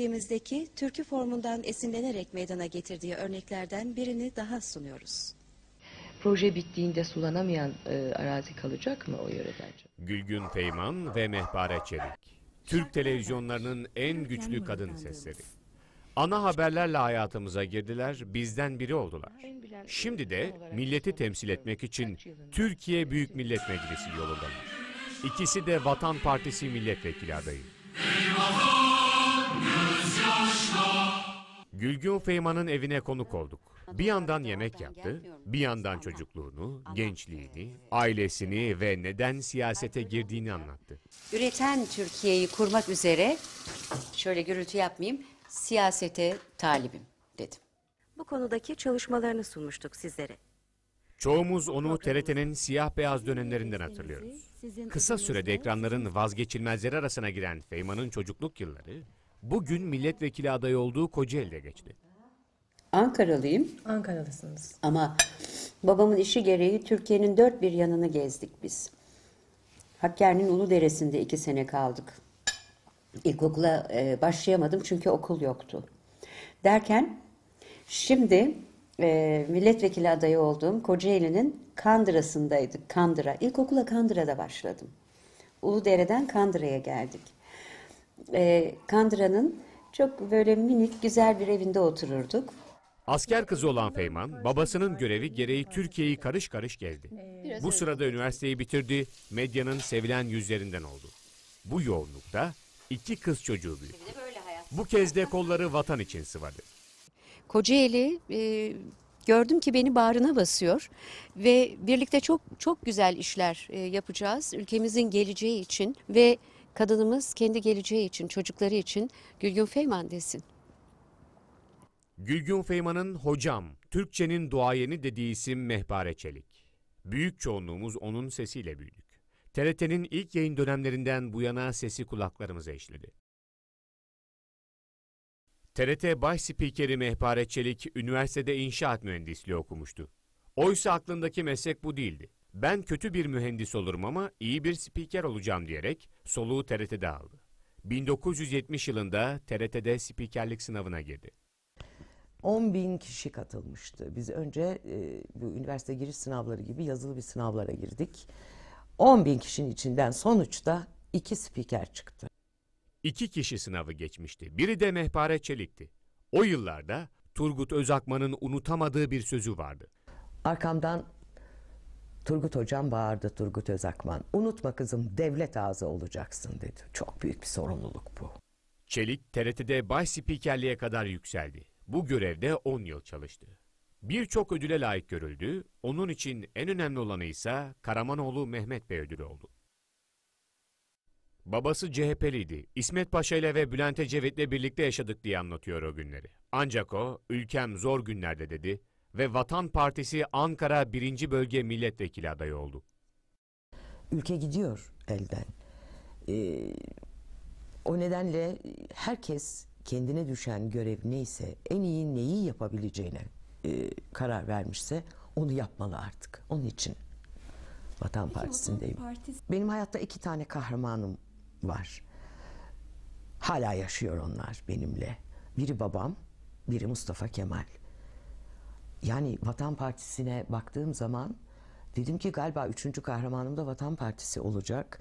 ülkemizdeki türkü formundan esinlenerek meydana getirdiği örneklerden birini daha sunuyoruz. Proje bittiğinde sulanamayan e, arazi kalacak mı o yöreden? Gülgün Feyman ve Mehpare Çelik. Türk televizyonlarının en güçlü kadın sesleri. Ana haberlerle hayatımıza girdiler, bizden biri oldular. Şimdi de milleti temsil etmek için Türkiye Büyük Millet Meclisi yolundalar. İkisi de Vatan Partisi milletvekili adayı. Eyvallah! Gülgün Feyman'ın evine konuk olduk. Bir yandan yemek yaptı, bir yandan çocukluğunu, gençliğini, ailesini ve neden siyasete girdiğini anlattı. Üreten Türkiye'yi kurmak üzere, şöyle gürültü yapmayayım, siyasete talibim dedim. Bu konudaki çalışmalarını sunmuştuk sizlere. Çoğumuz onu TRT'nin siyah beyaz dönemlerinden hatırlıyoruz. Kısa sürede ekranların vazgeçilmezleri arasına giren Feyman'ın çocukluk yılları bugün milletvekili adayı olduğu Kocaeli'de geçti. Ankaralıyım Ankaralısınız. ama babamın işi gereği Türkiye'nin dört bir yanını gezdik biz. Hakkari'nin Uluderesi'nde iki sene kaldık. İlkokula e, başlayamadım çünkü okul yoktu. Derken şimdi e, milletvekili adayı olduğum Kocaeli'nin Kandıra'sındaydık. Kandıra. İlkokula Kandıra'da başladım. Uludere'den Kandıra'ya geldik e, Kandıra'nın çok böyle minik güzel bir evinde otururduk. Asker kızı olan Feyman, babasının görevi gereği Türkiye'yi karış karış geldi. Bu sırada üniversiteyi bitirdi, medyanın sevilen yüzlerinden oldu. Bu yoğunlukta iki kız çocuğu büyüttü. Bu kez de kolları vatan için sıvadı. Kocaeli e, gördüm ki beni bağrına basıyor ve birlikte çok çok güzel işler e, yapacağız ülkemizin geleceği için ve kadınımız kendi geleceği için, çocukları için Gülgün Feyman desin. Gülgün Feyman'ın hocam, Türkçenin duayeni dediği isim Mehpare Çelik. Büyük çoğunluğumuz onun sesiyle büyüdük. TRT'nin ilk yayın dönemlerinden bu yana sesi kulaklarımıza eşledi. TRT Başspikeri Mehpare Çelik üniversitede inşaat mühendisliği okumuştu. Oysa aklındaki meslek bu değildi ben kötü bir mühendis olurum ama iyi bir spiker olacağım diyerek soluğu TRT'de aldı. 1970 yılında TRT'de spikerlik sınavına girdi. 10 bin kişi katılmıştı. Biz önce e, bu üniversite giriş sınavları gibi yazılı bir sınavlara girdik. 10 bin kişinin içinden sonuçta iki spiker çıktı. İki kişi sınavı geçmişti. Biri de Mehpare Çelik'ti. O yıllarda Turgut Özakman'ın unutamadığı bir sözü vardı. Arkamdan Turgut Hocam bağırdı Turgut Özakman. Unutma kızım devlet ağzı olacaksın dedi. Çok büyük bir sorumluluk bu. Çelik TRT'de başspikerliğe kadar yükseldi. Bu görevde 10 yıl çalıştı. Birçok ödüle layık görüldü. Onun için en önemli olanı ise Karamanoğlu Mehmet Bey ödülü oldu. Babası CHP'liydi. İsmet Paşa ile ve Bülent ile birlikte yaşadık diye anlatıyor o günleri. Ancak o, ülkem zor günlerde dedi ve Vatan Partisi Ankara 1. Bölge Milletvekili adayı oldu. Ülke gidiyor elden. Ee, o nedenle herkes kendine düşen görev neyse en iyi neyi yapabileceğine e, karar vermişse onu yapmalı artık. Onun için Vatan Peki, Partisi'ndeyim. Vatan Partisi... Benim hayatta iki tane kahramanım var. Hala yaşıyor onlar benimle. Biri babam, biri Mustafa Kemal yani Vatan Partisi'ne baktığım zaman dedim ki galiba üçüncü kahramanım da Vatan Partisi olacak.